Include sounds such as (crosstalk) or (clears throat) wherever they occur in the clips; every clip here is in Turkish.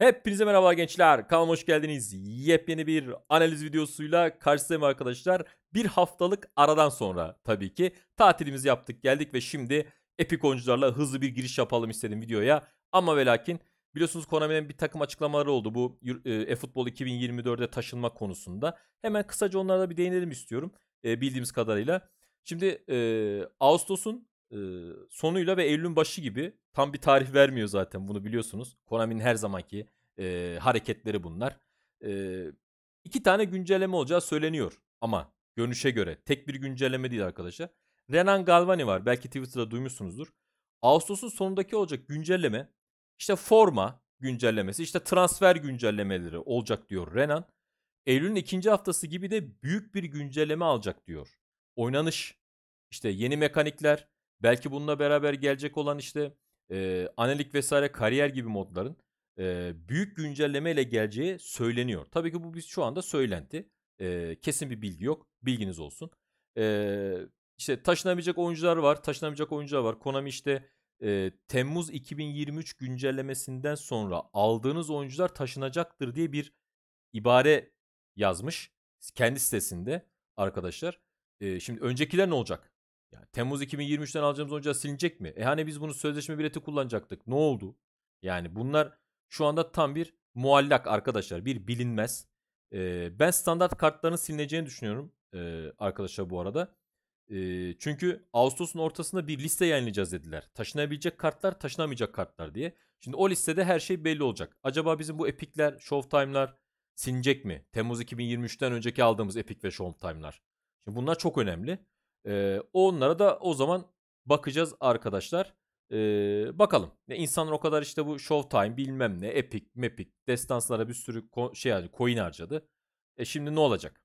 Hepinize merhaba gençler. Kanalıma hoş geldiniz. Yepyeni bir analiz videosuyla karşınızdayım arkadaşlar. Bir haftalık aradan sonra tabii ki tatilimizi yaptık geldik ve şimdi epik oyuncularla hızlı bir giriş yapalım istedim videoya. Ama ve biliyorsunuz Konami'nin bir takım açıklamaları oldu bu e, e-futbol 2024'e taşınma konusunda. Hemen kısaca onlara da bir değinelim istiyorum e, bildiğimiz kadarıyla. Şimdi e, Ağustos'un sonuyla ve Eylül'ün başı gibi tam bir tarih vermiyor zaten bunu biliyorsunuz. Konami'nin her zamanki e, hareketleri bunlar. E, iki tane güncelleme olacağı söyleniyor ama görünüşe göre tek bir güncelleme değil arkadaşlar. Renan Galvani var belki Twitter'da duymuşsunuzdur. Ağustos'un sonundaki olacak güncelleme işte forma güncellemesi işte transfer güncellemeleri olacak diyor Renan. Eylül'ün ikinci haftası gibi de büyük bir güncelleme alacak diyor. Oynanış işte yeni mekanikler Belki bununla beraber gelecek olan işte e, analik vesaire kariyer gibi modların e, büyük güncelleme ile geleceği söyleniyor. Tabii ki bu biz şu anda söylenti. E, kesin bir bilgi yok. Bilginiz olsun. E, işte taşınamayacak oyuncular var. Taşınamayacak oyuncular var. Konami işte e, Temmuz 2023 güncellemesinden sonra aldığınız oyuncular taşınacaktır diye bir ibare yazmış. Kendi sitesinde arkadaşlar. E, şimdi öncekiler ne olacak? Yani Temmuz 2023'ten alacağımız oyuncu silinecek mi? E hani biz bunu sözleşme bileti kullanacaktık. Ne oldu? Yani bunlar şu anda tam bir muallak arkadaşlar. Bir bilinmez. Ee, ben standart kartların silineceğini düşünüyorum e, arkadaşlar bu arada. E, çünkü Ağustos'un ortasında bir liste yayınlayacağız dediler. Taşınabilecek kartlar, taşınamayacak kartlar diye. Şimdi o listede her şey belli olacak. Acaba bizim bu epikler, showtime'lar silinecek mi? Temmuz 2023'ten önceki aldığımız epik ve showtime'lar. Şimdi bunlar çok önemli. E, onlara da o zaman bakacağız arkadaşlar. E, bakalım. Ya insanlar o kadar işte bu Showtime bilmem ne Epic, Mepic, Destanslara bir sürü şey harcadı, coin harcadı. E şimdi ne olacak?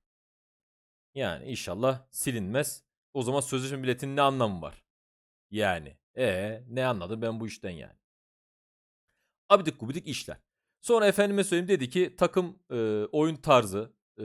Yani inşallah silinmez. O zaman sözleşme biletinin ne anlamı var? Yani. E ne anladım ben bu işten yani. Abidik gubidik işler. Sonra efendime söyleyeyim dedi ki takım e, oyun tarzı e,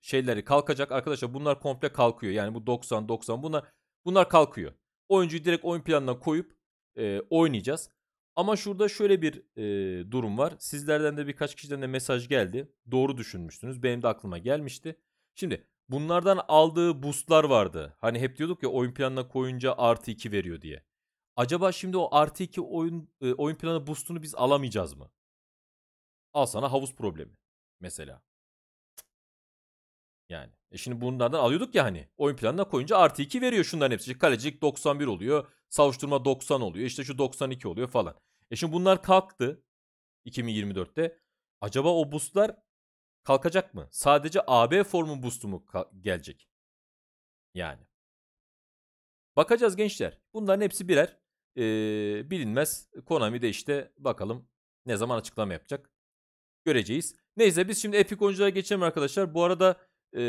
şeyleri kalkacak. Arkadaşlar bunlar komple kalkıyor. Yani bu 90 90 bunlar bunlar kalkıyor. Oyuncuyu direkt oyun planına koyup e, oynayacağız. Ama şurada şöyle bir e, durum var. Sizlerden de birkaç kişiden de mesaj geldi. Doğru düşünmüştünüz. Benim de aklıma gelmişti. Şimdi bunlardan aldığı boostlar vardı. Hani hep diyorduk ya oyun planına koyunca artı 2 veriyor diye. Acaba şimdi o artı 2 oyun, e, oyun planı boostunu biz alamayacağız mı? Al sana havuz problemi mesela. Yani. E şimdi bunlardan alıyorduk ya hani. Oyun planına koyunca artı 2 veriyor şunların hepsi. İşte kalecilik 91 oluyor. Savuşturma 90 oluyor. İşte şu 92 oluyor falan. E şimdi bunlar kalktı 2024'te. Acaba o boostlar kalkacak mı? Sadece AB formu boostu mu gelecek? Yani. Bakacağız gençler. Bunların hepsi birer ee, bilinmez. Konami de işte bakalım ne zaman açıklama yapacak. Göreceğiz. Neyse biz şimdi Epic oyunculara geçelim arkadaşlar. Bu arada e,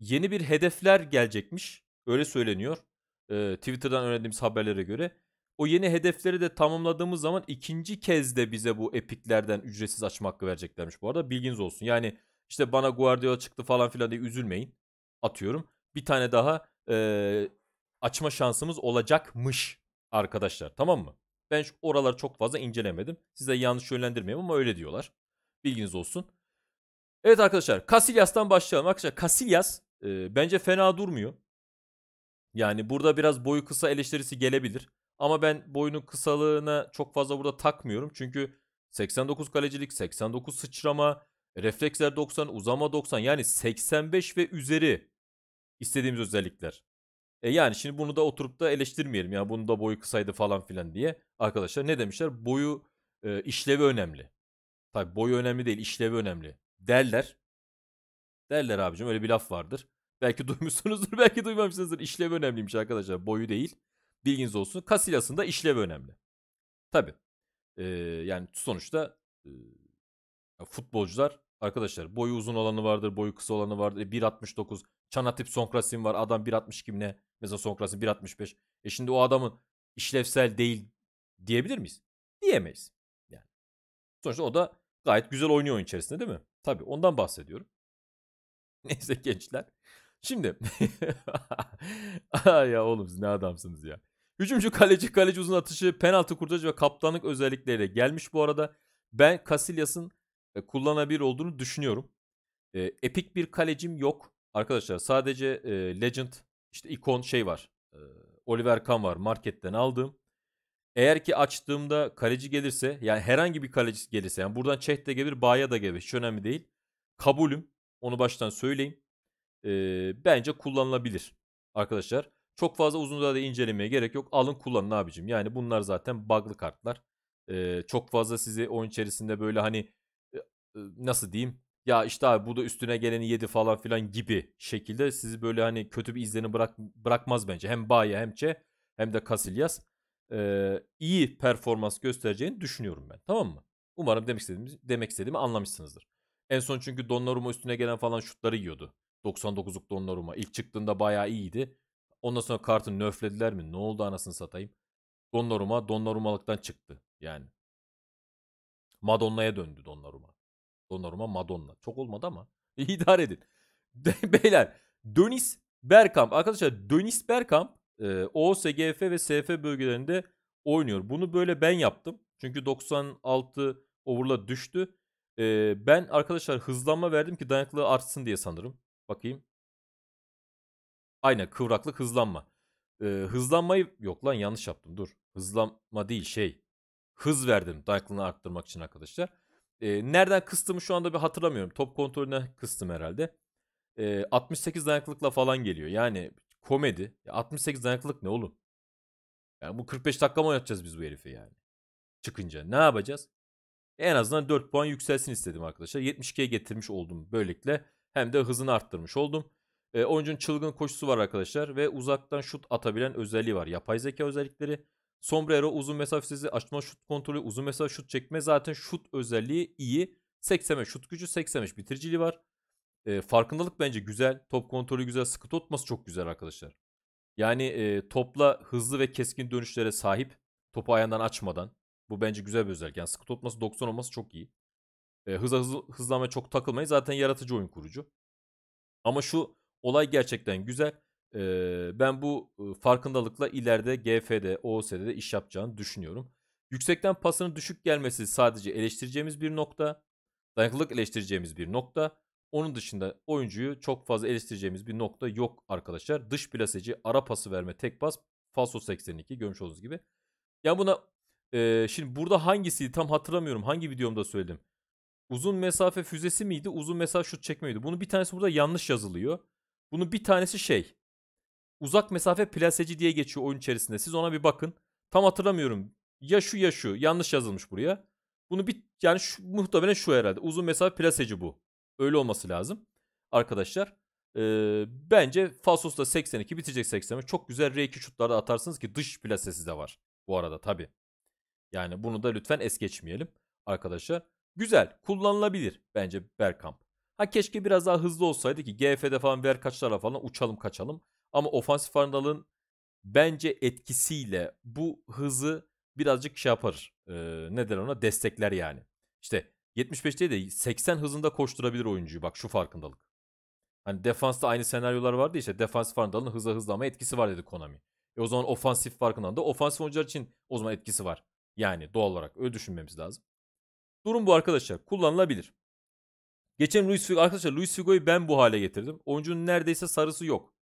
yeni bir hedefler gelecekmiş. Öyle söyleniyor. E, Twitter'dan öğrendiğimiz haberlere göre. O yeni hedefleri de tamamladığımız zaman ikinci kez de bize bu epiklerden ücretsiz açma hakkı vereceklermiş bu arada. Bilginiz olsun. Yani işte bana Guardiola çıktı falan filan diye üzülmeyin. Atıyorum. Bir tane daha e, açma şansımız olacakmış arkadaşlar. Tamam mı? Ben şu oraları çok fazla incelemedim. Size yanlış yönlendirmeyeyim ama öyle diyorlar. Bilginiz olsun. Evet arkadaşlar Casillas'tan başlayalım. Arkadaşlar Casillas e, bence fena durmuyor. Yani burada biraz boyu kısa eleştirisi gelebilir. Ama ben boyunun kısalığına çok fazla burada takmıyorum. Çünkü 89 kalecilik, 89 sıçrama, refleksler 90, uzama 90 yani 85 ve üzeri istediğimiz özellikler. E yani şimdi bunu da oturup da eleştirmeyelim. Ya yani bunu da boyu kısaydı falan filan diye. Arkadaşlar ne demişler? Boyu e, işlevi önemli. Tabi boyu önemli değil, işlevi önemli derler. Derler abicim öyle bir laf vardır. Belki (laughs) duymuşsunuzdur belki duymamışsınızdır. İşlev önemliymiş arkadaşlar boyu değil. Bilginiz olsun. Kasilasında işlev önemli. Tabi. Ee, yani sonuçta e, futbolcular arkadaşlar boyu uzun olanı vardır boyu kısa olanı vardır. E, 1.69 Çanatip sonkrasim var adam 1.60 kim ne? Mesela Sonkrasin 1.65. E şimdi o adamın işlevsel değil diyebilir miyiz? Diyemeyiz. Yani. Sonuçta o da gayet güzel oynuyor oyun içerisinde değil mi? Tabii ondan bahsediyorum. (laughs) Neyse gençler. Şimdi. Aa (laughs) ya oğlum siz ne adamsınız ya. Hücumcu kaleci kaleci uzun atışı penaltı kurtarıcı ve kaptanlık özellikleriyle gelmiş bu arada. Ben Casillas'ın e, kullanabilir olduğunu düşünüyorum. E, epik bir kalecim yok. Arkadaşlar sadece e, Legend işte ikon şey var. E, Oliver Kahn var marketten aldığım. Eğer ki açtığımda kaleci gelirse yani herhangi bir kaleci gelirse yani buradan Çeh de gelir Baya da gelir hiç önemli değil. Kabulüm onu baştan söyleyeyim. Ee, bence kullanılabilir arkadaşlar. Çok fazla uzunluğa da incelemeye gerek yok. Alın kullanın abicim. Yani bunlar zaten bug'lı kartlar. Ee, çok fazla sizi oyun içerisinde böyle hani e, e, nasıl diyeyim ya işte abi bu da üstüne geleni yedi falan filan gibi şekilde sizi böyle hani kötü bir izlenim bırak, bırakmaz bence. Hem Baya hem Çe hem de Casillas e, iyi performans göstereceğini düşünüyorum ben. Tamam mı? Umarım demek istediğimi, demek istediğimi anlamışsınızdır. En son çünkü Donnarumma üstüne gelen falan şutları yiyordu. 99'luk Donnarumma. ilk çıktığında bayağı iyiydi. Ondan sonra kartı nöflediler mi? Ne oldu anasını satayım? Donnarumma Donnarummalıktan çıktı yani. Madonna'ya döndü Donnarumma. Donnarumma Madonna. Çok olmadı ama (laughs) idare edin. (laughs) Beyler Dönis Berkamp Arkadaşlar Dönis Berkamp e, O, SGF ve SF bölgelerinde oynuyor. Bunu böyle ben yaptım. Çünkü 96 overla düştü. E, ben arkadaşlar hızlanma verdim ki dayanıklılığı artsın diye sanırım. Bakayım. Aynen kıvraklık hızlanma. E, hızlanmayı yok lan yanlış yaptım dur. Hızlanma değil şey. Hız verdim dayanıklılığını arttırmak için arkadaşlar. E, nereden kıstımı şu anda bir hatırlamıyorum. Top kontrolüne kıstım herhalde. E, 68 dayanıklılıkla falan geliyor. Yani Komedi. Ya 68 dayanıklılık ne oğlum? Yani bu 45 dakika mı oynatacağız biz bu herifi yani? Çıkınca ne yapacağız? En azından 4 puan yükselsin istedim arkadaşlar. 72'ye getirmiş oldum böylelikle. Hem de hızını arttırmış oldum. E, oyuncunun çılgın koşusu var arkadaşlar ve uzaktan şut atabilen özelliği var. Yapay zeka özellikleri. Sombrero uzun mesafesi açma şut kontrolü, uzun mesafe şut çekme. Zaten şut özelliği iyi. 80 şut gücü, 80 bitiriciliği var. E, farkındalık bence güzel. Top kontrolü güzel. Sıkı tutması çok güzel arkadaşlar. Yani e, topla hızlı ve keskin dönüşlere sahip. Topu ayağından açmadan. Bu bence güzel bir özellik. Yani sıkı tutması 90 olması çok iyi. E, hıza hızlı, hızlanmaya çok takılmayı zaten yaratıcı oyun kurucu. Ama şu olay gerçekten güzel. E, ben bu e, farkındalıkla ileride GF'de, OOS'de de iş yapacağını düşünüyorum. Yüksekten pasının düşük gelmesi sadece eleştireceğimiz bir nokta. Dayanıklılık eleştireceğimiz bir nokta. Onun dışında oyuncuyu çok fazla eleştireceğimiz bir nokta yok arkadaşlar. Dış plaseci, ara pası verme, tek pas, falso 82 görmüş olduğunuz gibi. Yani buna e, şimdi burada hangisiydi tam hatırlamıyorum. Hangi videomda söyledim. Uzun mesafe füzesi miydi? Uzun mesafe şut çekme miydi? Bunun bir tanesi burada yanlış yazılıyor. Bunun bir tanesi şey. Uzak mesafe plaseci diye geçiyor oyun içerisinde. Siz ona bir bakın. Tam hatırlamıyorum. Ya şu ya şu. Yanlış yazılmış buraya. Bunu bir yani şu, muhtemelen şu herhalde. Uzun mesafe plaseci bu. Öyle olması lazım. Arkadaşlar e, bence Fasos'ta 82 bitecek 85. Çok güzel R2 şutlarda atarsınız ki dış plasesi de var. Bu arada tabi. Yani bunu da lütfen es geçmeyelim arkadaşlar. Güzel kullanılabilir bence Berkamp. Ha keşke biraz daha hızlı olsaydı ki GF'de falan ver kaçlarla falan uçalım kaçalım. Ama ofansif farındalığın bence etkisiyle bu hızı birazcık şey yapar. E, ne ona destekler yani. İşte 75 değil de 80 hızında koşturabilir oyuncuyu bak şu farkındalık. Hani defansta aynı senaryolar vardı işte defansif farkındalığın hıza hızla etkisi var dedi Konami. E o zaman ofansif farkından da ofansif oyuncular için o zaman etkisi var. Yani doğal olarak öyle düşünmemiz lazım. Durum bu arkadaşlar. Kullanılabilir. Geçen Luis Figo arkadaşlar Luis Figo'yu ben bu hale getirdim. Oyuncunun neredeyse sarısı yok.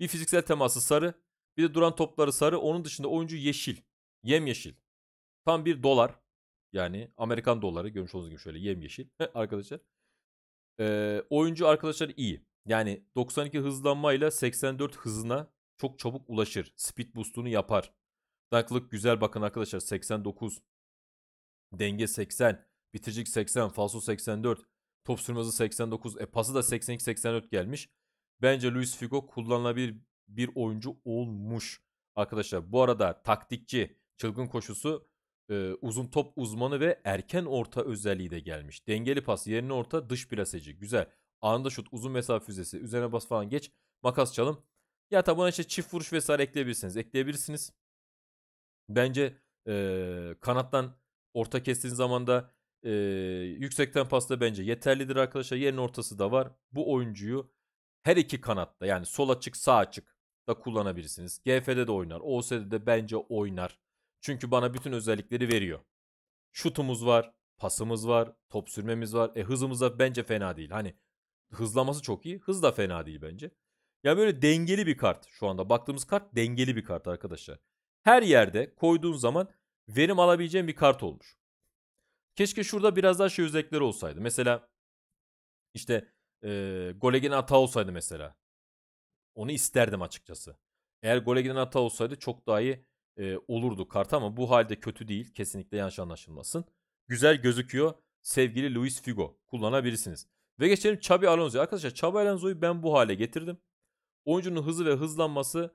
Bir fiziksel teması sarı, bir de duran topları sarı. Onun dışında oyuncu yeşil. Yem yeşil. Tam bir dolar. Yani Amerikan doları görmüş olduğunuz gibi şöyle yemyeşil arkadaşlar. Ee, oyuncu arkadaşlar iyi. Yani 92 hızlanmayla 84 hızına çok çabuk ulaşır. Speed boost'unu yapar. Danklık güzel bakın arkadaşlar 89. Denge 80. Bitiricilik 80. Falso 84. Top sürmesi 89. E pası da 82-84 gelmiş. Bence Luis Figo kullanılabilir bir oyuncu olmuş. Arkadaşlar bu arada taktikçi çılgın koşusu e, uzun top uzmanı ve erken orta özelliği de gelmiş. Dengeli pas yerine orta dış plaseci. Güzel. Anında şut uzun mesafe füzesi. Üzerine bas falan geç. Makas çalım. Ya tabi buna işte çift vuruş vesaire ekleyebilirsiniz. Ekleyebilirsiniz. Bence e, kanattan orta kestiğin zaman da e, yüksekten pasta bence yeterlidir arkadaşlar. Yerin ortası da var. Bu oyuncuyu her iki kanatta yani sol açık sağ açık da kullanabilirsiniz. GF'de de oynar. OS'de de bence oynar. Çünkü bana bütün özellikleri veriyor. Şutumuz var, pasımız var, top sürmemiz var. E hızımız da bence fena değil. Hani hızlaması çok iyi. Hız da fena değil bence. Yani böyle dengeli bir kart şu anda. Baktığımız kart dengeli bir kart arkadaşlar. Her yerde koyduğun zaman verim alabileceğin bir kart olmuş. Keşke şurada biraz daha şey özellikleri olsaydı. Mesela işte e, gole giden olsaydı mesela. Onu isterdim açıkçası. Eğer gole ata olsaydı çok daha iyi e, olurdu kart ama bu halde kötü değil. Kesinlikle yanlış anlaşılmasın. Güzel gözüküyor. Sevgili Luis Figo kullanabilirsiniz. Ve geçelim Xabi Alonso'ya. Arkadaşlar Xabi Alonso'yu ben bu hale getirdim. Oyuncunun hızı ve hızlanması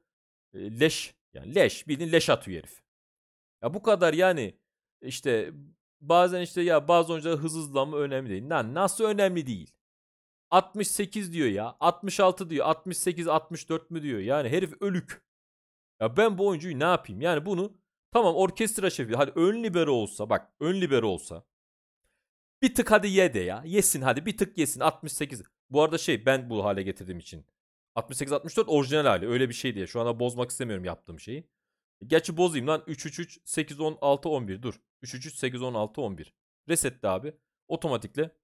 e, leş. Yani leş. Bildiğin leş atıyor herif. Ya bu kadar yani işte bazen işte ya bazı oyunculara hız hızlanma önemli değil. Lan nasıl önemli değil? 68 diyor ya. 66 diyor. 68 64 mü diyor. Yani herif ölük. Ya ben bu oyuncuyu ne yapayım? Yani bunu tamam orkestra şefi hadi ön libero olsa bak ön libero olsa bir tık hadi ye de ya. Yesin hadi bir tık yesin 68. Bu arada şey ben bu hale getirdiğim için 68-64 orijinal hali öyle bir şey diye. Şu anda bozmak istemiyorum yaptığım şeyi. Gerçi bozayım lan 3 3 3 8 10 6 11 dur. 3 3 3 8 10 6 11 resetti abi. Otomatikle.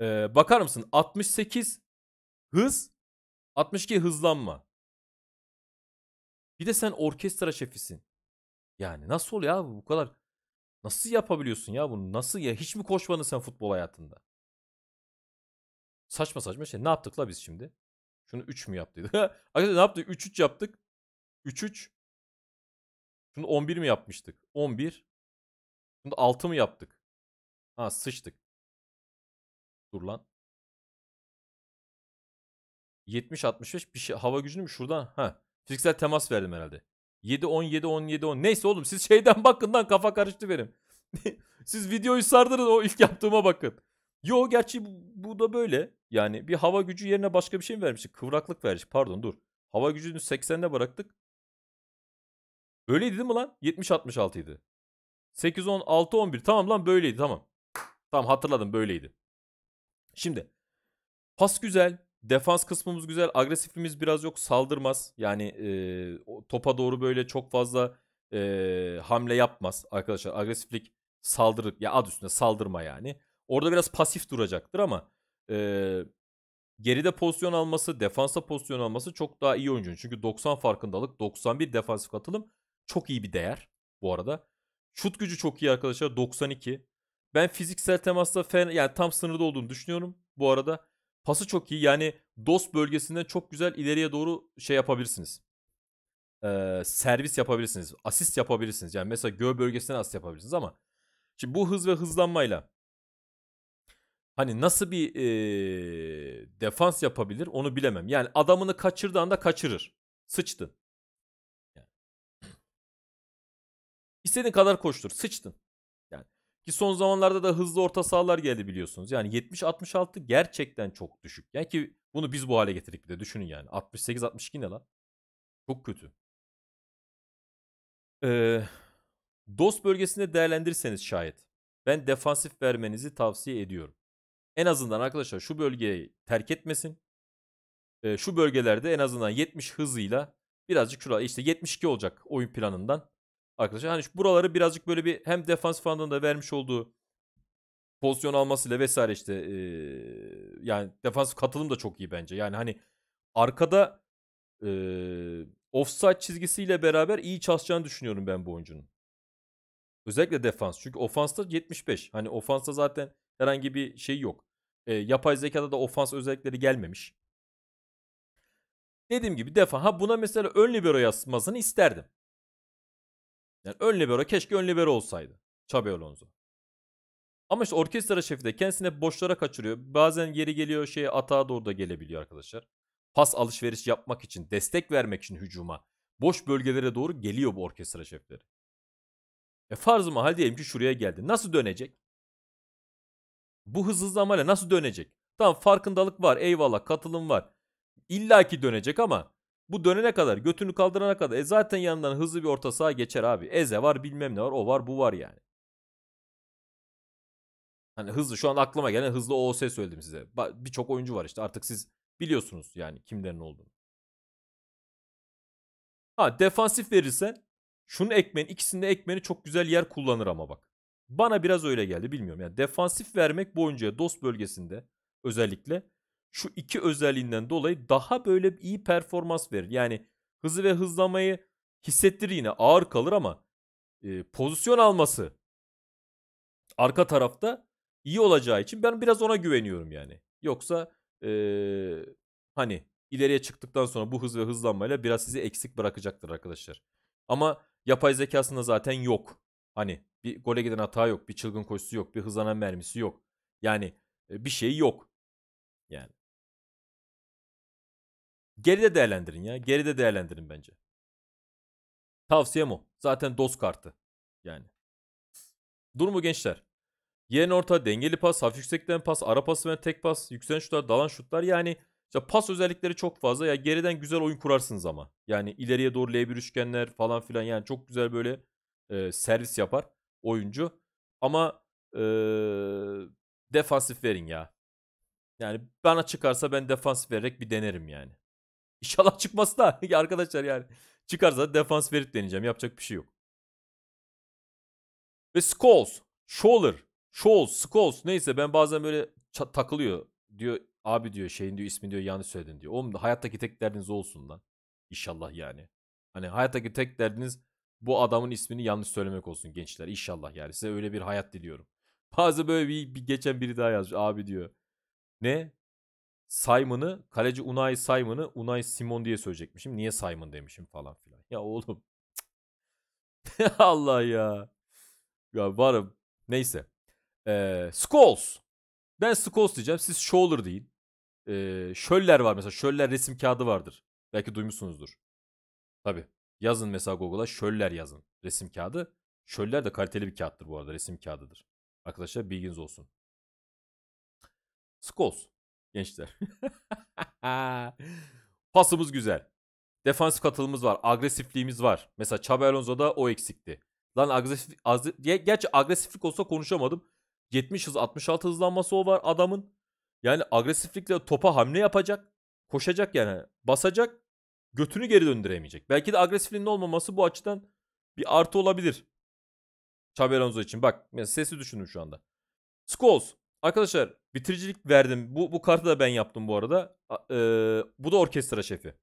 Ee, bakar mısın? 68 hız 62 hızlanma. Bir de sen orkestra şefisin. Yani nasıl oluyor abi bu kadar? Nasıl yapabiliyorsun ya bunu? Nasıl ya? Hiç mi koşmadın sen futbol hayatında? Saçma saçma şey. Ne yaptık la biz şimdi? Şunu 3 mü yaptıydık? (laughs) Arkadaşlar ne yaptık? 3-3 yaptık. 3-3. Şunu 11 mi yapmıştık? 11. Şunu 6 mı yaptık? Ha sıçtık. Dur lan. 70-65 bir şey. Hava gücünü mü şuradan? Ha. Fiziksel temas verdim herhalde. 7 17 17 10. Neyse oğlum siz şeyden (laughs) bakın lan kafa karıştı benim. (laughs) siz videoyu sardırın o ilk yaptığıma bakın. Yo gerçi bu, bu da böyle. Yani bir hava gücü yerine başka bir şey mi vermiştik? Kıvraklık vermiş. Pardon dur. Hava gücünü 80'de bıraktık. Böyleydi değil mi lan? 70-66 idi. 8-10-6-11. Tamam lan böyleydi tamam. Tamam hatırladım böyleydi. Şimdi pas güzel. Defans kısmımız güzel. Agresifliğimiz biraz yok. Saldırmaz. Yani e, topa doğru böyle çok fazla e, hamle yapmaz arkadaşlar. Agresiflik saldırı ya ad üstünde saldırma yani. Orada biraz pasif duracaktır ama e, geride pozisyon alması, defansa pozisyon alması çok daha iyi oyuncu Çünkü 90 farkındalık, 91 defansif katılım çok iyi bir değer bu arada. Şut gücü çok iyi arkadaşlar 92. Ben fiziksel temasla fen yani tam sınırda olduğunu düşünüyorum bu arada. Pası çok iyi. Yani DOS bölgesinden çok güzel ileriye doğru şey yapabilirsiniz. Ee, servis yapabilirsiniz. Asist yapabilirsiniz. Yani mesela gö bölgesinden asist yapabilirsiniz ama şimdi bu hız ve hızlanmayla hani nasıl bir e, defans yapabilir onu bilemem. Yani adamını kaçırdığı anda kaçırır. Sıçtın. Yani. İstediğin kadar koştur. Sıçtın. Ki son zamanlarda da hızlı orta sahalar geldi biliyorsunuz. Yani 70-66 gerçekten çok düşük. Yani ki bunu biz bu hale getirdik bir de düşünün yani. 68-62 ne lan? Çok kötü. Ee, DOS bölgesinde değerlendirirseniz şayet. Ben defansif vermenizi tavsiye ediyorum. En azından arkadaşlar şu bölgeyi terk etmesin. Ee, şu bölgelerde en azından 70 hızıyla birazcık şurada işte 72 olacak oyun planından arkadaşlar. Hani şu buraları birazcık böyle bir hem defans falan da vermiş olduğu pozisyon almasıyla vesaire işte e, yani defans katılım da çok iyi bence. Yani hani arkada e, offside çizgisiyle beraber iyi çalışacağını düşünüyorum ben bu oyuncunun. Özellikle defans. Çünkü ofansta 75. Hani ofansta zaten herhangi bir şey yok. E, yapay zekada da ofans özellikleri gelmemiş. Dediğim gibi defa. Ha buna mesela ön libero yazmasını isterdim. Yani ön libero keşke ön libero olsaydı. Xabi Alonso. Ama işte orkestra şefi de kendisine boşlara kaçırıyor. Bazen geri geliyor şeye atağa doğru da gelebiliyor arkadaşlar. Pas alışveriş yapmak için, destek vermek için hücuma. Boş bölgelere doğru geliyor bu orkestra şefleri. E farz mahal diyelim ki şuraya geldi. Nasıl dönecek? Bu hız hızlamayla nasıl dönecek? Tamam farkındalık var eyvallah katılım var. İlla ki dönecek ama bu dönene kadar götünü kaldırana kadar e zaten yanından hızlı bir orta saha geçer abi. Eze var bilmem ne var o var bu var yani. Hani hızlı şu an aklıma gelen hızlı OOS söyledim size. Birçok oyuncu var işte artık siz biliyorsunuz yani kimlerin olduğunu. Ha defansif verirsen şunu ekmen ikisinde ekmeni çok güzel yer kullanır ama bak. Bana biraz öyle geldi bilmiyorum. Yani defansif vermek bu oyuncuya dost bölgesinde özellikle şu iki özelliğinden dolayı daha böyle iyi performans verir. Yani hızı ve hızlamayı hissettir yine ağır kalır ama e, pozisyon alması arka tarafta iyi olacağı için ben biraz ona güveniyorum yani. Yoksa e, hani ileriye çıktıktan sonra bu hız ve hızlanmayla biraz sizi eksik bırakacaktır arkadaşlar. Ama yapay zekasında zaten yok. Hani bir gole giden hata yok, bir çılgın koşusu yok, bir hızlanan mermisi yok. Yani e, bir şey yok. Yani Geride değerlendirin ya. Geride değerlendirin bence. Tavsiyem o. Zaten dost kartı. Yani. Durumu gençler. Yerin orta dengeli pas, hafif yüksekten pas, ara pas ve tek pas, yükselen şutlar, dalan şutlar. Yani işte pas özellikleri çok fazla. Ya geriden güzel oyun kurarsınız ama. Yani ileriye doğru L1 üçgenler falan filan. Yani çok güzel böyle e, servis yapar oyuncu. Ama e, defansif verin ya. Yani bana çıkarsa ben defansif vererek bir denerim yani. İnşallah çıkmaz da (laughs) arkadaşlar yani. Çıkarsa defans verip deneyeceğim. Yapacak bir şey yok. Ve Scholes, Scholler, Scholes, Scholes neyse ben bazen böyle takılıyor. Diyor abi diyor şeyin diyor ismi diyor yanlış söyledin diyor. Oğlum hayattaki tek derdiniz olsun lan. İnşallah yani. Hani hayattaki tek derdiniz bu adamın ismini yanlış söylemek olsun gençler. İnşallah yani size öyle bir hayat diliyorum. (laughs) Bazı böyle bir, bir geçen biri daha yazmış abi diyor. Ne? Simon'ı kaleci Unai Simon'ı Unai Simon diye söyleyecekmişim. Niye Simon demişim falan filan. Ya oğlum. (laughs) Allah ya. Ya varım. Neyse. Ee, Scholes. Ben Scholes diyeceğim. Siz Scholler deyin. Ee, Schöller var mesela. Şöller resim kağıdı vardır. Belki duymuşsunuzdur. Tabi. Yazın mesela Google'a şöller yazın. Resim kağıdı. Şöller de kaliteli bir kağıttır bu arada. Resim kağıdıdır. Arkadaşlar bilginiz olsun. Scholes gençler. (laughs) Pasımız güzel. Defansif katılımımız var. Agresifliğimiz var. Mesela Xabi Alonso'da o eksikti. Lan agresif, az, gerçi agresiflik olsa konuşamadım. 70 hız 66 hızlanması o var adamın. Yani agresiflikle topa hamle yapacak. Koşacak yani. Basacak. Götünü geri döndüremeyecek. Belki de agresifliğinin olmaması bu açıdan bir artı olabilir. Xabi Alonso için. Bak sesi düşündüm şu anda. Scholes Arkadaşlar bitiricilik verdim. Bu, bu kartı da ben yaptım bu arada. Ee, bu da orkestra şefi.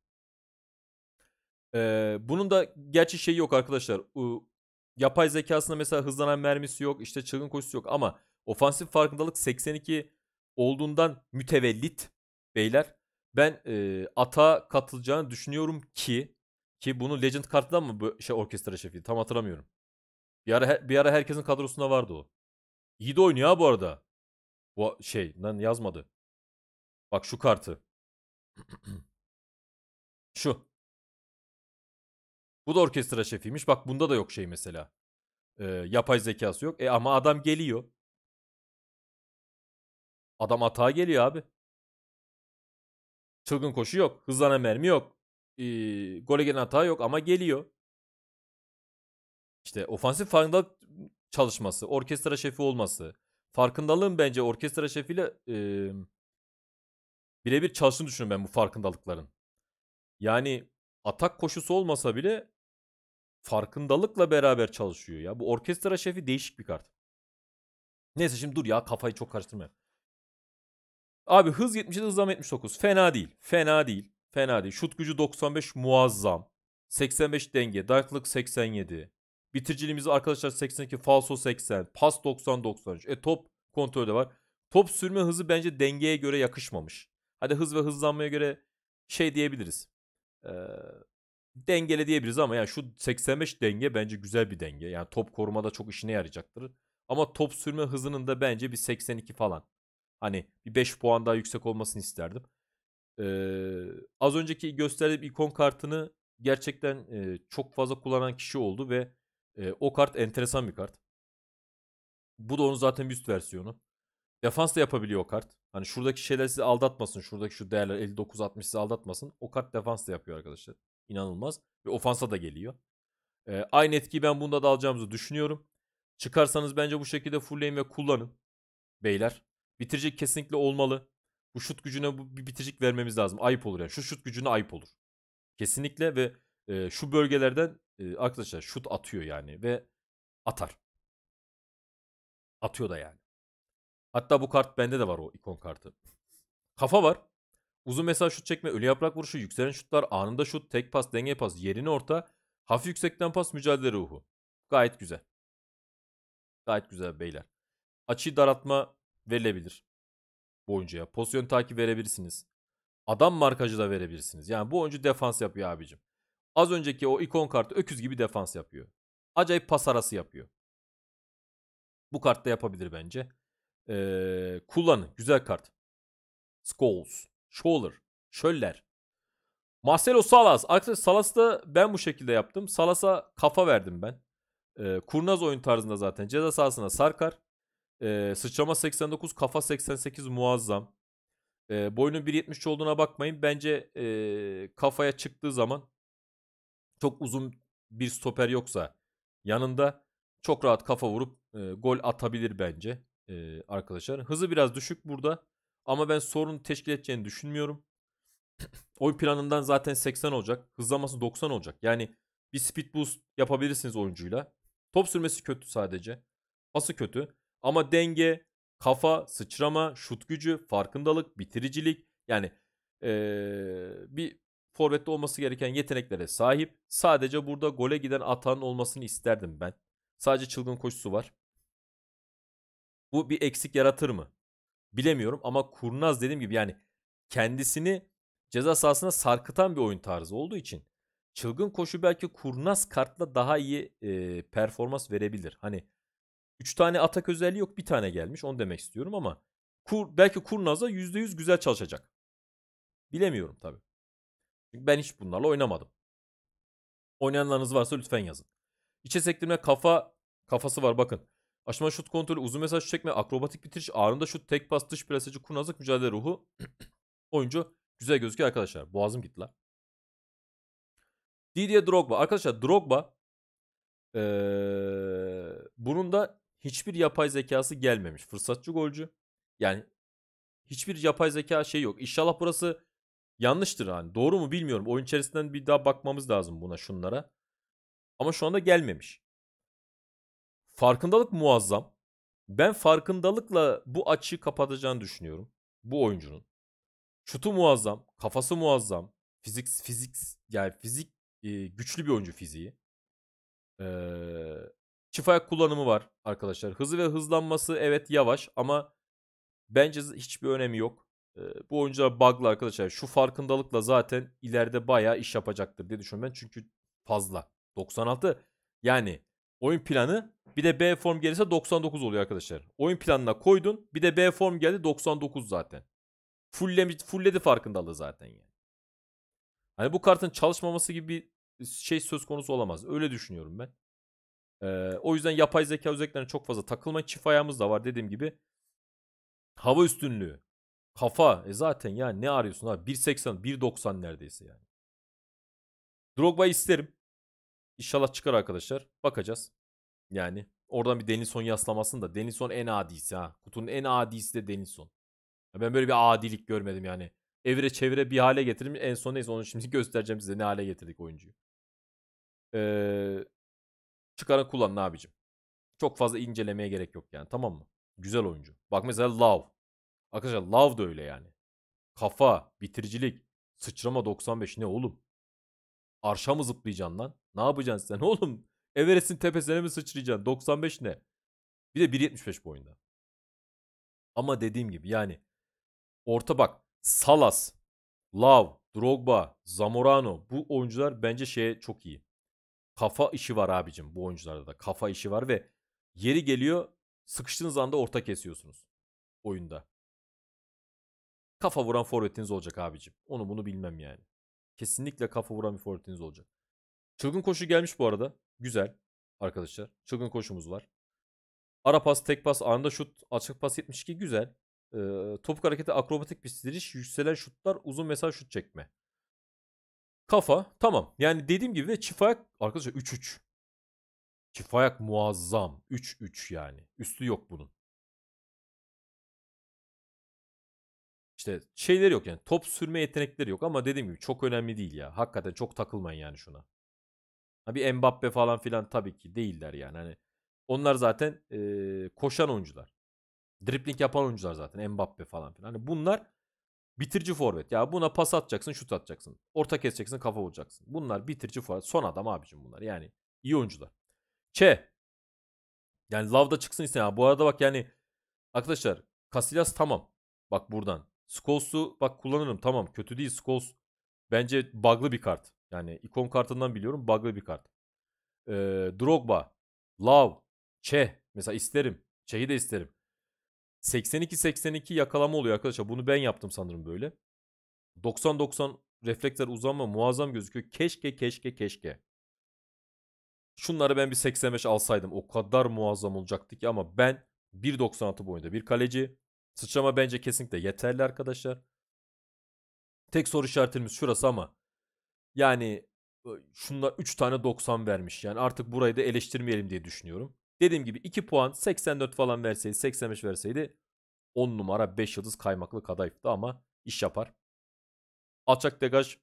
Ee, bunun da gerçi şeyi yok arkadaşlar. U, yapay zekasında mesela hızlanan mermisi yok. işte çılgın koşusu yok ama ofansif farkındalık 82 olduğundan mütevellit beyler. Ben e, ata katılacağını düşünüyorum ki ki bunu Legend karttan mı bu şey orkestra şefi tam hatırlamıyorum. Bir ara, bir ara herkesin kadrosunda vardı o. İyi de oynuyor ha bu arada. Bu şey lan yazmadı. Bak şu kartı. (clears throat) şu. Bu da orkestra şefiymiş. Bak bunda da yok şey mesela. Ee, yapay zekası yok. E ama adam geliyor. Adam atağa geliyor abi. Çılgın koşu yok. Hızlanan mermi yok. Ee, gole gelen hata yok ama geliyor. İşte ofansif farkındalık çalışması, orkestra şefi olması, Farkındalığım bence orkestra şefiyle e, birebir çalıştığını düşünüyorum ben bu farkındalıkların. Yani atak koşusu olmasa bile farkındalıkla beraber çalışıyor ya. Bu orkestra şefi değişik bir kart. Neyse şimdi dur ya kafayı çok karıştırmayayım. Abi hız 77 hızlam 79. Fena değil. Fena değil. Fena değil. Şut gücü 95 muazzam. 85 denge. Darklık 87. Bitiriciliğimiz arkadaşlar 82, falso 80, pas 90 93. E top kontrolde var. Top sürme hızı bence dengeye göre yakışmamış. Hadi hız ve hızlanmaya göre şey diyebiliriz. Ee, dengele diyebiliriz ama yani şu 85 denge bence güzel bir denge. Yani top korumada çok işine yarayacaktır. Ama top sürme hızının da bence bir 82 falan. Hani bir 5 puan daha yüksek olmasını isterdim. Ee, az önceki gösterdiğim ikon kartını gerçekten e, çok fazla kullanan kişi oldu ve e, o kart enteresan bir kart. Bu da onun zaten üst versiyonu. Defans da yapabiliyor o kart. Hani şuradaki şeyler sizi aldatmasın. Şuradaki şu değerler 59-60 sizi aldatmasın. O kart defans da yapıyor arkadaşlar. İnanılmaz. Ve ofansa da geliyor. E, aynı etkiyi ben bunda da alacağımızı düşünüyorum. Çıkarsanız bence bu şekilde fullleyin ve kullanın. Beyler. Bitirecek kesinlikle olmalı. Bu şut gücüne bu bir bitiricik vermemiz lazım. Ayıp olur yani. Şu şut gücüne ayıp olur. Kesinlikle ve e, şu bölgelerden e, arkadaşlar şut atıyor yani ve atar. Atıyor da yani. Hatta bu kart bende de var o ikon kartı. Kafa var. Uzun mesaj şut çekme, ölü yaprak vuruşu, yükselen şutlar, anında şut, tek pas, denge pas, yerini orta, hafif yüksekten pas, mücadele ruhu. Gayet güzel. Gayet güzel beyler. Açıyı daratma verilebilir bu oyuncuya. Pozisyon takip verebilirsiniz. Adam markajı da verebilirsiniz. Yani bu oyuncu defans yapıyor abicim. Az önceki o ikon kartı öküz gibi defans yapıyor. Acayip pas arası yapıyor. Bu kart da yapabilir bence. Ee, kullanın. Güzel kart. Scholes. Scholler. Schöller. Marcelo Salas. Arkadaşlar Salas'ı da ben bu şekilde yaptım. Salas'a kafa verdim ben. Ee, kurnaz oyun tarzında zaten. Ceza sahasına sarkar. Ee, sıçrama 89, kafa 88 muazzam. Ee, boyunun 1.70 olduğuna bakmayın. Bence e, kafaya çıktığı zaman çok uzun bir stoper yoksa yanında çok rahat kafa vurup e, gol atabilir bence e, arkadaşlar. Hızı biraz düşük burada ama ben sorun teşkil edeceğini düşünmüyorum. (clears throat) Oyun planından zaten 80 olacak. Hızlaması 90 olacak. Yani bir speed boost yapabilirsiniz oyuncuyla. Top sürmesi kötü sadece. Pası kötü. Ama denge, kafa, sıçrama, şut gücü, farkındalık, bitiricilik. Yani ee, bir Forvet'te olması gereken yeteneklere sahip. Sadece burada gole giden atanın olmasını isterdim ben. Sadece çılgın koşusu var. Bu bir eksik yaratır mı? Bilemiyorum ama kurnaz dediğim gibi yani kendisini ceza sahasına sarkıtan bir oyun tarzı olduğu için çılgın koşu belki kurnaz kartla daha iyi e, performans verebilir. Hani 3 tane atak özelliği yok bir tane gelmiş onu demek istiyorum ama kur, belki kurnazla %100 güzel çalışacak. Bilemiyorum tabii. Çünkü ben hiç bunlarla oynamadım. Oynayanlarınız varsa lütfen yazın. İçe sektirme kafa kafası var bakın. Aşma şut kontrolü, uzun mesaj çekme, akrobatik bitiriş, ağrında şut, tek pas, dış plaseci, kurnazlık, mücadele ruhu. (clears throat) Oyuncu güzel gözüküyor arkadaşlar. Boğazım gitti lan. Didier Drogba. Arkadaşlar Drogba ee, bunun da hiçbir yapay zekası gelmemiş. Fırsatçı golcü. Yani hiçbir yapay zeka şey yok. İnşallah burası Yanlıştır hani. Doğru mu bilmiyorum. Oyun içerisinden bir daha bakmamız lazım buna şunlara. Ama şu anda gelmemiş. Farkındalık muazzam. Ben farkındalıkla bu açığı kapatacağını düşünüyorum. Bu oyuncunun. Şutu muazzam. Kafası muazzam. Fizik, fizik yani fizik e, güçlü bir oyuncu fiziği. Ee, çift ayak kullanımı var arkadaşlar. Hızı ve hızlanması evet yavaş ama bence hiçbir önemi yok. Ee, bu oyuncular bug'lı arkadaşlar. Şu farkındalıkla zaten ileride bayağı iş yapacaktır diye düşünüyorum ben. Çünkü fazla. 96 yani oyun planı bir de B form gelirse 99 oluyor arkadaşlar. Oyun planına koydun bir de B form geldi 99 zaten. Fullemi, fullledi farkındalığı zaten yani. Hani bu kartın çalışmaması gibi bir şey söz konusu olamaz. Öyle düşünüyorum ben. Ee, o yüzden yapay zeka özelliklerine çok fazla takılmayın. Çift ayağımız da var dediğim gibi. Hava üstünlüğü. Kafa. E zaten ya ne arıyorsun abi? 1.80, 1.90 neredeyse yani. Drogba isterim. İnşallah çıkar arkadaşlar. Bakacağız. Yani oradan bir Denison yaslamasın da. Denison en adisi ha. Kutunun en adisi de Denison. ben böyle bir adilik görmedim yani. evre çevire bir hale getirdim. En son neyse onu şimdi (laughs) göstereceğim size ne hale getirdik oyuncuyu. Ee, çıkarın kullanın abicim. Çok fazla incelemeye gerek yok yani tamam mı? Güzel oyuncu. Bak mesela Love. Arkadaşlar Love da öyle yani. Kafa, bitiricilik, sıçrama 95 ne oğlum? Arşa mı zıplayacaksın lan? Ne yapacaksın sen (laughs) oğlum? Everest'in tepesine mi sıçrayacaksın? 95 ne? Bir de 1.75 boyunda. Ama dediğim gibi yani orta bak Salas, Love, Drogba, Zamorano bu oyuncular bence şeye çok iyi. Kafa işi var abicim bu oyuncularda da. Kafa işi var ve yeri geliyor sıkıştığınız anda orta kesiyorsunuz oyunda kafa vuran forvetiniz olacak abicim. Onu bunu bilmem yani. Kesinlikle kafa vuran bir forvetiniz olacak. Çılgın koşu gelmiş bu arada. Güzel arkadaşlar. Çılgın koşumuz var. Ara pas, tek pas, anında şut, açık pas 72 güzel. Ee, topuk hareketi, akrobatik bir siliş, yükselen şutlar, uzun mesaj şut çekme. Kafa tamam. Yani dediğim gibi ve çift ayak arkadaşlar 3-3. Çift ayak muazzam. 3-3 yani. Üstü yok bunun. İşte şeyler yok yani top sürme yetenekleri yok ama dediğim gibi çok önemli değil ya. Hakikaten çok takılmayın yani şuna. Ha bir Mbappe falan filan tabii ki değiller yani. Hani onlar zaten e, koşan oyuncular. Dripling yapan oyuncular zaten Mbappe falan filan. Hani bunlar bitirici forvet. Ya buna pas atacaksın, şut atacaksın. Orta keseceksin, kafa vuracaksın. Bunlar bitirici forvet. Son adam abicim bunlar. Yani iyi oyuncular. Ç. Yani Lav'da çıksın istemiyorum. Bu arada bak yani arkadaşlar Casillas tamam. Bak buradan. Skulls'u bak kullanırım tamam kötü değil Skulls. Bence bug'lı bir kart. Yani ikon kartından biliyorum bug'lı bir kart. Ee, Drogba, Love, Che mesela isterim. Çeh'i de isterim. 82-82 yakalama oluyor arkadaşlar. Bunu ben yaptım sanırım böyle. 90-90 reflektör uzanma muazzam gözüküyor. Keşke keşke keşke. Şunları ben bir 85 alsaydım o kadar muazzam olacaktı ki ama ben 1.96 boyunda bir kaleci, Sıçrama bence kesinlikle yeterli arkadaşlar. Tek soru işaretimiz şurası ama yani şunlar 3 tane 90 vermiş. Yani artık burayı da eleştirmeyelim diye düşünüyorum. Dediğim gibi 2 puan 84 falan verseydi 85 verseydi 10 numara 5 yıldız kaymaklı kadayıftı ama iş yapar. Alçak degaj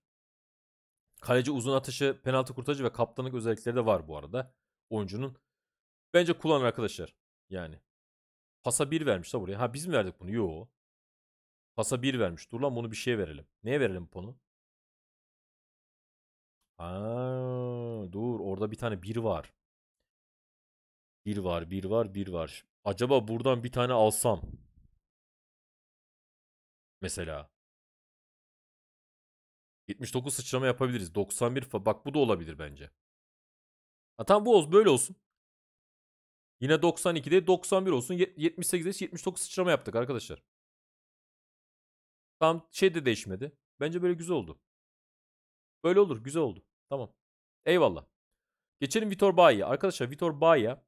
kaleci uzun atışı penaltı kurtarıcı ve kaptanlık özellikleri de var bu arada oyuncunun. Bence kullanır arkadaşlar yani. Pasa 1 vermiş la buraya. Ha biz mi verdik bunu? Yoo, Pasa 1 vermiş. Dur lan bunu bir şeye verelim. Neye verelim bunu? Ha, dur orada bir tane 1 var. 1 var, 1 var, 1 var. Acaba buradan bir tane alsam. Mesela. 79 sıçrama yapabiliriz. 91 bak bu da olabilir bence. Ha tamam bu olsun böyle olsun. Yine 92'de 91 olsun. 78'de 79 sıçrama yaptık arkadaşlar. Tam şey de değişmedi. Bence böyle güzel oldu. Böyle olur. Güzel oldu. Tamam. Eyvallah. Geçelim Vitor Bahi'ye. Arkadaşlar Vitor Bahi'ye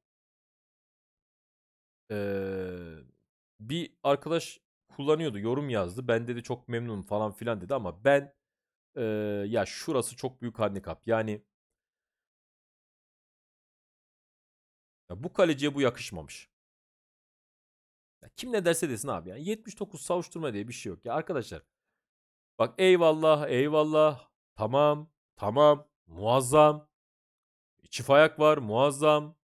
ee, bir arkadaş kullanıyordu. Yorum yazdı. Ben dedi çok memnunum falan filan dedi ama ben ee, ya şurası çok büyük handikap. Yani Ya bu kaleciye bu yakışmamış. Ya kim ne derse desin abi yani 79 savuşturma diye bir şey yok ya arkadaşlar. Bak eyvallah eyvallah tamam tamam muazzam. Çift ayak var muazzam.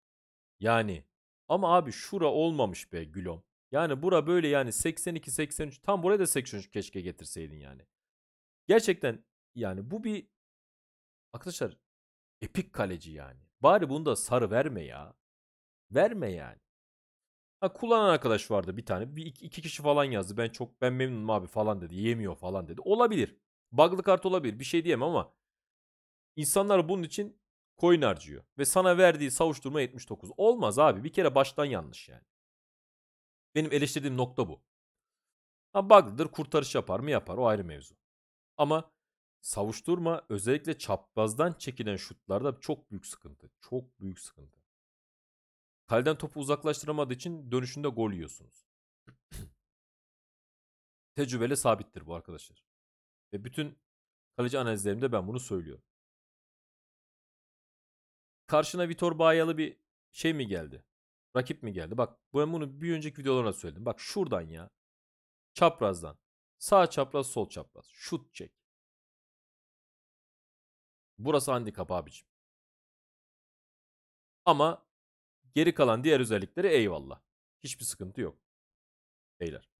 Yani ama abi şura olmamış be Gülom. Yani bura böyle yani 82 83 tam buraya da 83 keşke getirseydin yani. Gerçekten yani bu bir arkadaşlar epik kaleci yani. Bari bunda da sarı verme ya. Verme yani. Ha, kullanan arkadaş vardı bir tane. Bir, iki, iki kişi falan yazdı. Ben çok ben memnunum abi falan dedi. Yemiyor falan dedi. Olabilir. Bug'lı kart olabilir. Bir şey diyemem ama insanlar bunun için coin harcıyor. Ve sana verdiği savuşturma 79. Olmaz abi. Bir kere baştan yanlış yani. Benim eleştirdiğim nokta bu. Ha bug'lıdır. Kurtarış yapar mı? Yapar. O ayrı mevzu. Ama savuşturma özellikle çaprazdan çekilen şutlarda çok büyük sıkıntı. Çok büyük sıkıntı. Kaleden topu uzaklaştıramadığı için dönüşünde gol yiyorsunuz. (clears throat) Tecrübeyle sabittir bu arkadaşlar. Ve bütün kaleci analizlerimde ben bunu söylüyorum. Karşına Vitor Bayalı bir şey mi geldi? Rakip mi geldi? Bak ben bunu bir önceki videolarına söyledim. Bak şuradan ya. Çaprazdan. Sağ çapraz sol çapraz. Şut çek. Burası handikap abicim. Ama Geri kalan diğer özellikleri eyvallah. Hiçbir sıkıntı yok. Beyler.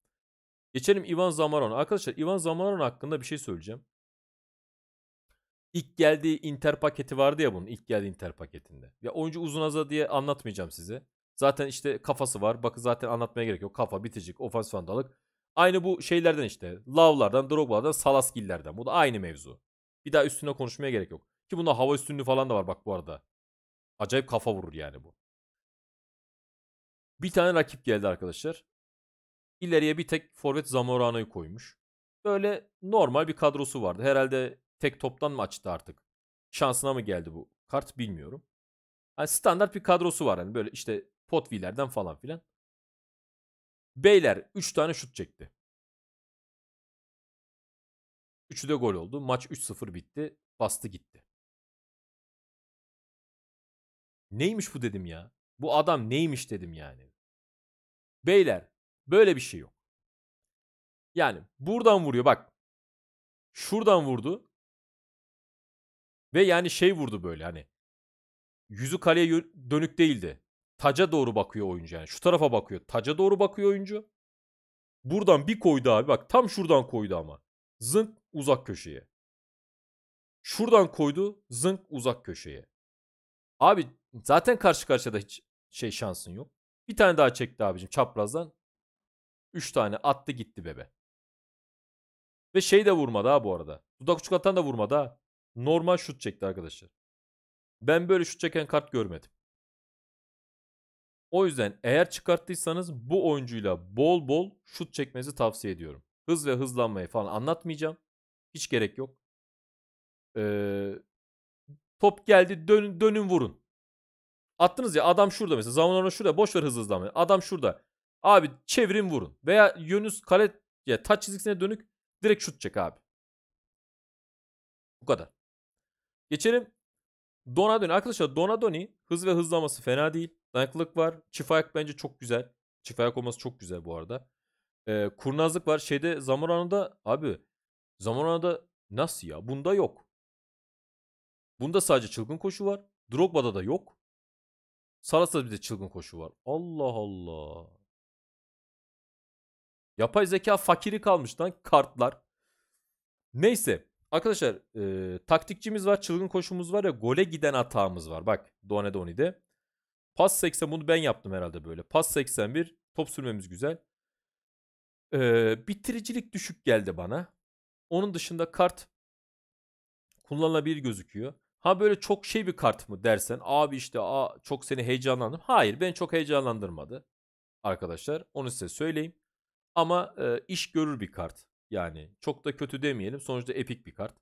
Geçelim Ivan Zamaron. Arkadaşlar Ivan Zamaron hakkında bir şey söyleyeceğim. İlk geldiği Inter paketi vardı ya bunun ilk geldiği Inter paketinde. Ya oyuncu uzun aza diye anlatmayacağım size. Zaten işte kafası var. Bakın zaten anlatmaya gerek yok. Kafa, bitecek ofansif andalık. Aynı bu şeylerden işte. Lavlardan, drogba'dan Salaskiller'den. Bu da aynı mevzu. Bir daha üstüne konuşmaya gerek yok. Ki bunda hava üstünlüğü falan da var bak bu arada. Acayip kafa vurur yani bu. Bir tane rakip geldi arkadaşlar. İleriye bir tek forvet Zamorano'yu koymuş. Böyle normal bir kadrosu vardı. Herhalde tek toptan mı açtı artık? Şansına mı geldi bu kart bilmiyorum. Yani standart bir kadrosu var. Yani böyle işte potvilerden falan filan. Beyler 3 tane şut çekti. Üçü de gol oldu. Maç 3-0 bitti. Bastı gitti. Neymiş bu dedim ya. Bu adam neymiş dedim yani. Beyler böyle bir şey yok. Yani buradan vuruyor bak. Şuradan vurdu. Ve yani şey vurdu böyle hani. Yüzü kaleye dönük değildi. Taca doğru bakıyor oyuncu yani. Şu tarafa bakıyor. Taca doğru bakıyor oyuncu. Buradan bir koydu abi. Bak tam şuradan koydu ama. Zınk uzak köşeye. Şuradan koydu. Zınk uzak köşeye. Abi zaten karşı karşıya da hiç şey şansın yok. Bir tane daha çekti abicim çaprazdan. Üç tane attı gitti bebe. Ve şey de vurmadı ha bu arada. Dudak uçuk atan da vurmadı ha. Normal şut çekti arkadaşlar. Ben böyle şut çeken kart görmedim. O yüzden eğer çıkarttıysanız bu oyuncuyla bol bol şut çekmenizi tavsiye ediyorum. Hız ve hızlanmayı falan anlatmayacağım. Hiç gerek yok. Ee, top geldi dön dönün vurun. Attınız ya adam şurada mesela. Zamanlarına şurada. Boş ver hızlı hızlı Adam şurada. Abi çevirin vurun. Veya yönünüz kale ya taç çizgisine dönük direkt şut çek abi. Bu kadar. Geçelim Donadoni. Arkadaşlar Donadoni hız ve hızlaması fena değil. Dayanıklılık var. Çift ayak bence çok güzel. Çift ayak olması çok güzel bu arada. Ee, kurnazlık var. Şeyde Zamorano'da abi Zamorano'da nasıl ya? Bunda yok. Bunda sadece çılgın koşu var. Drogba'da da yok. Saras'ta bir de çılgın koşu var. Allah Allah. Yapay zeka fakiri kalmış lan kartlar. Neyse. Arkadaşlar e, taktikçimiz var, çılgın koşumuz var ya gole giden atağımız var. Bak Doğane Doni'de. Pas 80 bunu ben yaptım herhalde böyle. Pas 81 top sürmemiz güzel. E, bitiricilik düşük geldi bana. Onun dışında kart kullanılabilir gözüküyor. Ha böyle çok şey bir kart mı dersen abi işte a, çok seni heyecanlandım. Hayır ben çok heyecanlandırmadı arkadaşlar onu size söyleyeyim. Ama e, iş görür bir kart yani çok da kötü demeyelim sonuçta epik bir kart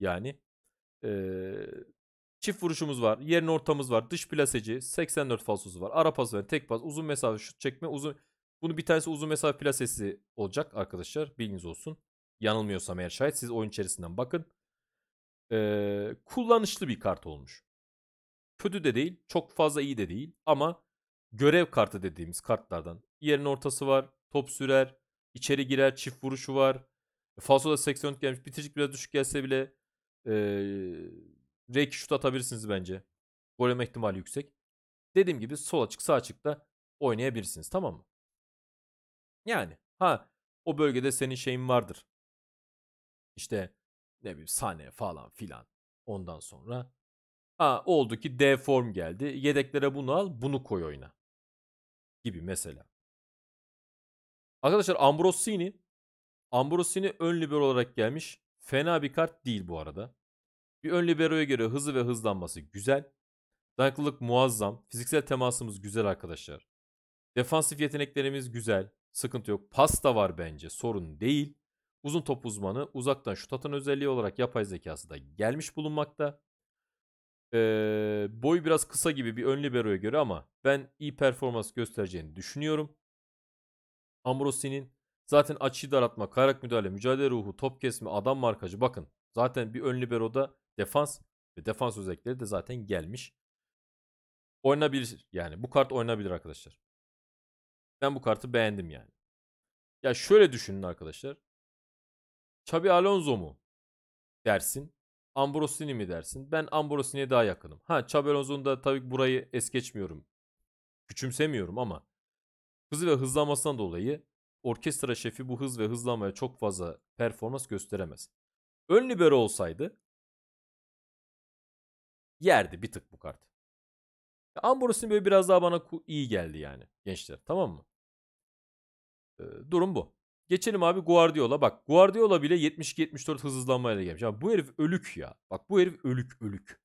yani. E, çift vuruşumuz var yerin ortamız var dış plaseci 84 falsosu var ara pas ve tek pas uzun mesafe şut çekme uzun. Bunu bir tanesi uzun mesafe plasesi olacak arkadaşlar bilginiz olsun. Yanılmıyorsam eğer şayet siz oyun içerisinden bakın e, kullanışlı bir kart olmuş. Kötü de değil, çok fazla iyi de değil ama görev kartı dediğimiz kartlardan. Yerin ortası var, top sürer, içeri girer, çift vuruşu var. E, falso da 80 gelmiş. Bitiricik biraz düşük gelse bile e, rake şut atabilirsiniz bence. Golem ihtimali yüksek. Dediğim gibi sol açık sağ açıkta oynayabilirsiniz tamam mı? Yani ha o bölgede senin şeyin vardır. İşte ne bileyim Sane falan filan ondan sonra. Ha oldu ki D form geldi. Yedeklere bunu al bunu koy oyna. Gibi mesela. Arkadaşlar Ambrosini Ambrosini ön libero olarak gelmiş. Fena bir kart değil bu arada. Bir ön liberoya göre hızı ve hızlanması güzel. Dayanıklılık muazzam. Fiziksel temasımız güzel arkadaşlar. Defansif yeteneklerimiz güzel. Sıkıntı yok. Pasta var bence. Sorun değil. Uzun top uzmanı uzaktan şut atan özelliği olarak yapay zekası da gelmiş bulunmakta. Ee, boyu biraz kısa gibi bir ön liberoya göre ama ben iyi performans göstereceğini düşünüyorum. Ambrosi'nin zaten açıyı daratma kayrak müdahale, mücadele ruhu, top kesme, adam markacı bakın. Zaten bir ön liberoda defans ve defans özellikleri de zaten gelmiş. Oynabilir yani bu kart oynanabilir arkadaşlar. Ben bu kartı beğendim yani. Ya şöyle düşünün arkadaşlar. Xabi Alonso mu dersin? Ambrosini mi dersin? Ben Ambrosini'ye daha yakınım. Ha Xabi Alonso'nun da tabii burayı es geçmiyorum. Küçümsemiyorum ama hızı ve hızlanmasından dolayı orkestra şefi bu hız ve hızlanmaya çok fazla performans gösteremez. Ön libero olsaydı yerdi bir tık bu kart. Ambrosini böyle biraz daha bana iyi geldi yani gençler tamam mı? Ee, durum bu. Geçelim abi Guardiola. Bak Guardiola bile 72-74 hız hızlanmayla gelmiş. Abi bu herif ölük ya. Bak bu herif ölük ölük.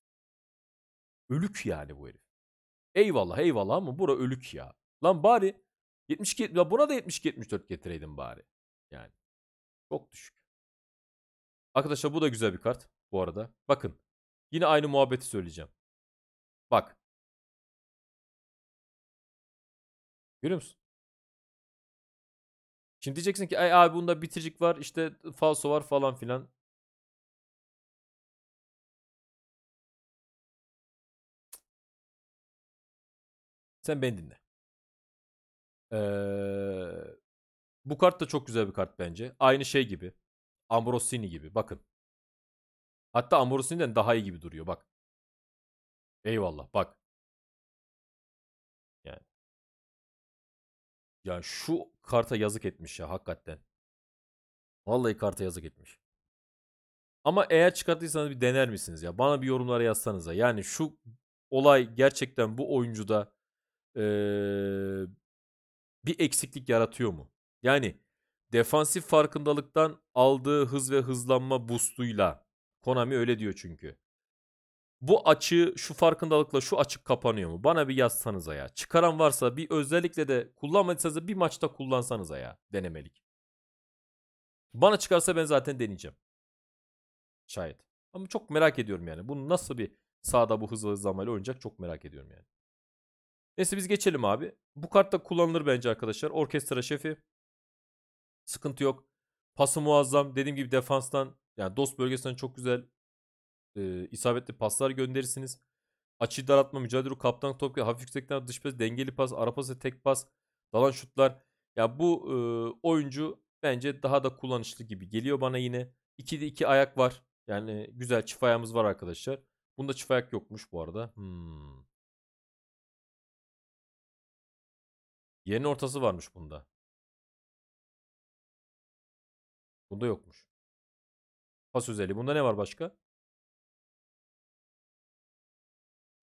Ölük yani bu herif. Eyvallah eyvallah ama bura ölük ya. Lan bari 72 ya buna da 72-74 getireydim bari. Yani çok düşük. Arkadaşlar bu da güzel bir kart bu arada. Bakın yine aynı muhabbeti söyleyeceğim. Bak. Görüyor musun? Şimdi diyeceksin ki ay abi bunda bitiricik var işte falso var falan filan. Sen beni dinle. Ee, bu kart da çok güzel bir kart bence. Aynı şey gibi. Ambrosini gibi. Bakın. Hatta Ambrosini'den daha iyi gibi duruyor. Bak. Eyvallah. Bak. Yani şu karta yazık etmiş ya hakikaten. Vallahi karta yazık etmiş. Ama eğer çıkarttıysanız bir dener misiniz ya? Bana bir yorumlara yazsanıza. Yani şu olay gerçekten bu oyuncuda ee, bir eksiklik yaratıyor mu? Yani defansif farkındalıktan aldığı hız ve hızlanma boostuyla Konami öyle diyor çünkü bu açığı şu farkındalıkla şu açık kapanıyor mu? Bana bir yazsanız ya. Çıkaran varsa bir özellikle de kullanmadıysanız bir maçta kullansanız ya denemelik. Bana çıkarsa ben zaten deneyeceğim. Şayet. Ama çok merak ediyorum yani. Bunu nasıl bir sağda bu hızlı hızlı hızlamayla oynayacak çok merak ediyorum yani. Neyse biz geçelim abi. Bu kart da kullanılır bence arkadaşlar. Orkestra şefi. Sıkıntı yok. Pası muazzam. Dediğim gibi defanstan yani dost bölgesinden çok güzel e, isabetli paslar gönderirsiniz. Açı daraltma, mücadele, kaptan top, hafif yüksekten dış pas, dengeli pas, ara pas ve tek pas, dalan şutlar. Ya bu e, oyuncu bence daha da kullanışlı gibi geliyor bana yine. 2'de 2 ayak var. Yani güzel çift ayağımız var arkadaşlar. Bunda çift ayak yokmuş bu arada. Hmm. Yerin ortası varmış bunda. Bunda yokmuş. Pas özelliği. Bunda ne var başka?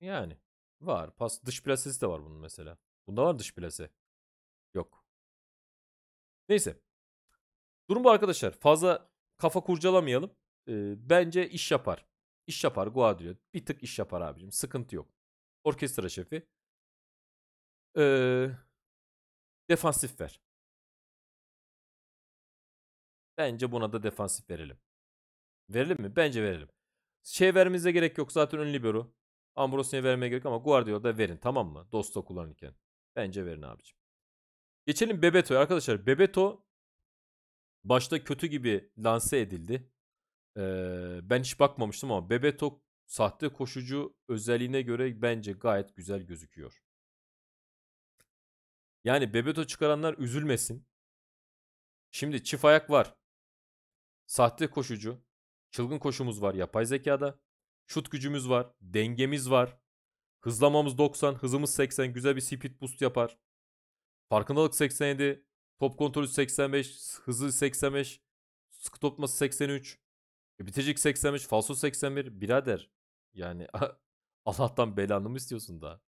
Yani. Var. Pas dış plasesi de var bunun mesela. Bunda var dış plase. Yok. Neyse. Durum bu arkadaşlar. Fazla kafa kurcalamayalım. Ee, bence iş yapar. İş yapar Guardiola. Bir tık iş yapar abicim. Sıkıntı yok. Orkestra şefi. Ee, defansif ver. Bence buna da defansif verelim. Verelim mi? Bence verelim. Şey vermemize gerek yok. Zaten ön libero. Ambrosio'ya vermeye gerek ama Guardiola'da verin tamam mı? Dosta kullanırken. Bence verin abicim. Geçelim Bebeto'ya arkadaşlar. Bebeto başta kötü gibi lanse edildi. Ee, ben hiç bakmamıştım ama Bebeto sahte koşucu özelliğine göre bence gayet güzel gözüküyor. Yani Bebeto çıkaranlar üzülmesin. Şimdi çift ayak var. Sahte koşucu. Çılgın koşumuz var yapay zekada. Şut gücümüz var. Dengemiz var. Hızlamamız 90. Hızımız 80. Güzel bir speed boost yapar. Farkındalık 87. Top kontrolü 85. Hızı 85. Sıkı topması 83. E, bitecik 85. Falso 81. Birader. Yani (laughs) Allah'tan belanı mı istiyorsun da?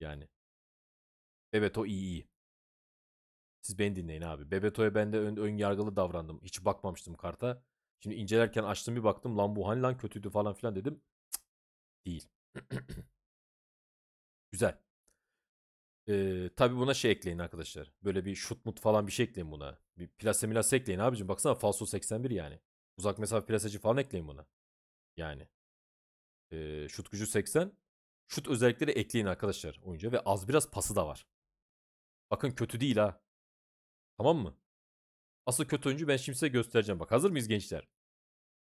Yani. Evet o iyi iyi. Siz beni dinleyin abi. Bebeto'ya ben de ön, ön yargılı davrandım. Hiç bakmamıştım karta. Şimdi incelerken açtım bir baktım lan bu hani lan kötüydü falan filan dedim. Cık, değil. (clears throat) Güzel. Ee, tabii buna şey ekleyin arkadaşlar. Böyle bir şut mut falan bir şey ekleyin buna. Bir plase milase ekleyin abicim. Baksana falso 81 yani. Uzak mesafe plasacı falan ekleyin buna. Yani. Ee, şut gücü 80. Şut özellikleri ekleyin arkadaşlar oyuncu Ve az biraz pası da var. Bakın kötü değil ha. Tamam mı? Asıl kötü oyuncu ben şimdi size göstereceğim. Bak hazır mıyız gençler?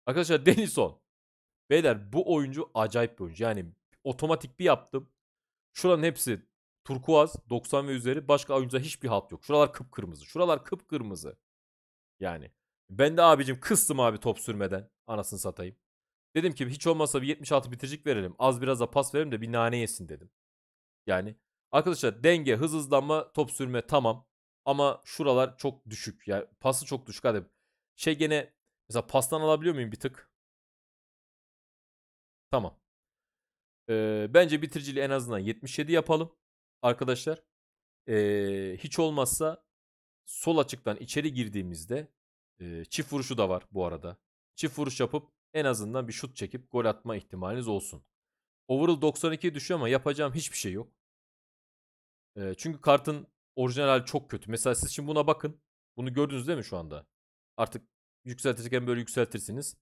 Arkadaşlar (laughs) Denison. Beyler bu oyuncu acayip bir oyuncu. Yani otomatik bir yaptım. Şuranın hepsi turkuaz 90 ve üzeri. Başka oyuncuda hiçbir halt yok. Şuralar kıpkırmızı. Şuralar kıpkırmızı. Yani ben de abicim kıstım abi top sürmeden. Anasını satayım. Dedim ki hiç olmazsa bir 76 bitiricik verelim. Az biraz da pas verelim de bir nane yesin dedim. Yani arkadaşlar denge, hız hızlanma, top sürme tamam. Ama şuralar çok düşük. Yani pası çok düşük hadi. Şey gene mesela pastan alabiliyor muyum bir tık? Tamam. Ee, bence bitiriciliği en azından 77 yapalım arkadaşlar. Ee, hiç olmazsa sol açıktan içeri girdiğimizde e, çift vuruşu da var bu arada. Çift vuruş yapıp en azından bir şut çekip gol atma ihtimaliniz olsun. Overall 92 düşüyor ama yapacağım hiçbir şey yok. E, çünkü kartın orijinal hali çok kötü. Mesela siz şimdi buna bakın. Bunu gördünüz değil mi şu anda? Artık yükseltirken böyle yükseltirsiniz.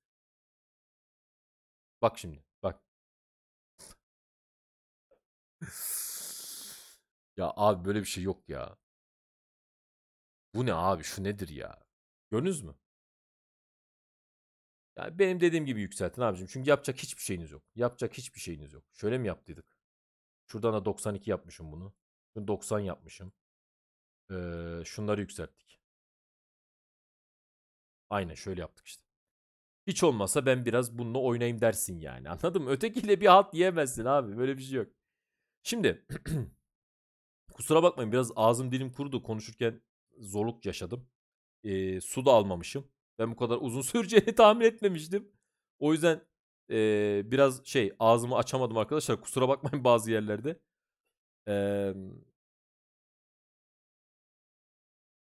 Bak şimdi. Bak. ya abi böyle bir şey yok ya. Bu ne abi? Şu nedir ya? Gördünüz mü? Yani benim dediğim gibi yükseltin abicim. Çünkü yapacak hiçbir şeyiniz yok. Yapacak hiçbir şeyiniz yok. Şöyle mi yaptıydık? Şuradan da 92 yapmışım bunu. Şunu 90 yapmışım. Ee, şunları yükselttik. Aynen şöyle yaptık işte. Hiç olmasa ben biraz bununla oynayayım dersin yani. (laughs) Anladın mı? Ötekiyle bir halt yiyemezsin abi. Böyle bir şey yok. Şimdi (clears throat) kusura bakmayın biraz ağzım dilim kurudu. Konuşurken zorluk yaşadım. Ee, su da almamışım. Ben bu kadar uzun (laughs) süreceğini tahmin etmemiştim. O yüzden ee, biraz şey ağzımı açamadım arkadaşlar. Kusura bakmayın bazı yerlerde. Ee,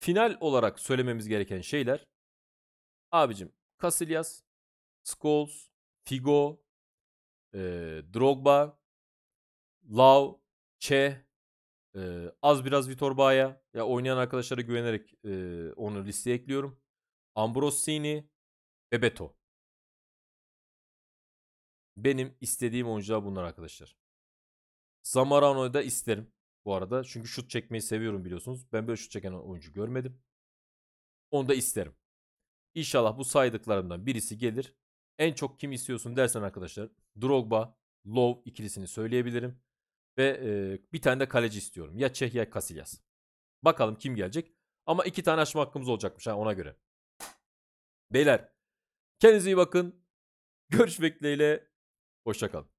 final olarak söylememiz gereken şeyler abicim Casillas, Scholes, Figo, e, Drogba, Lau, Che, e, az biraz Vitor Baya ya oynayan arkadaşlara güvenerek e, onu listeye ekliyorum. Ambrosini Bebeto. Benim istediğim oyuncular bunlar arkadaşlar. Zamarano'yu da isterim bu arada. Çünkü şut çekmeyi seviyorum biliyorsunuz. Ben böyle şut çeken oyuncu görmedim. Onu da isterim. İnşallah bu saydıklarımdan birisi gelir. En çok kim istiyorsun dersen arkadaşlar Drogba, Love ikilisini söyleyebilirim. Ve e, bir tane de kaleci istiyorum. Ya Çeh ya Casillas. Bakalım kim gelecek. Ama iki tane açma hakkımız olacakmış ha ona göre. Beyler kendinize iyi bakın. Görüşmek dileğiyle. Hoşçakalın.